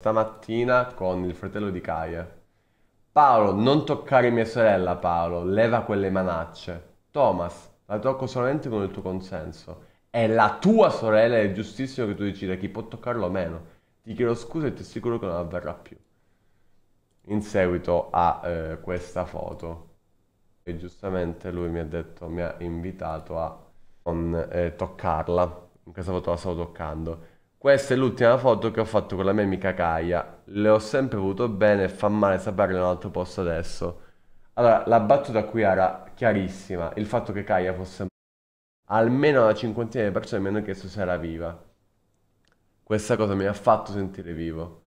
stamattina con il fratello di Caia. Paolo, non toccare mia sorella, Paolo, leva quelle manacce. Thomas, la tocco solamente con il tuo consenso. È la tua sorella, è giustissimo che tu decida chi può toccarlo o meno. Ti chiedo scusa e ti assicuro che non avverrà più. In seguito a eh, questa foto. E giustamente lui mi ha detto, mi ha invitato a non eh, toccarla. In questa foto la stavo toccando. Questa è l'ultima foto che ho fatto con la mia amica Kaia. Le ho sempre voluto bene e fa male saperlo in un altro posto adesso. Allora, la battuta qui era chiarissima, il fatto che Kaia fosse almeno una cinquantina di persone mi hanno chiesto se era viva. Questa cosa mi ha fatto sentire vivo.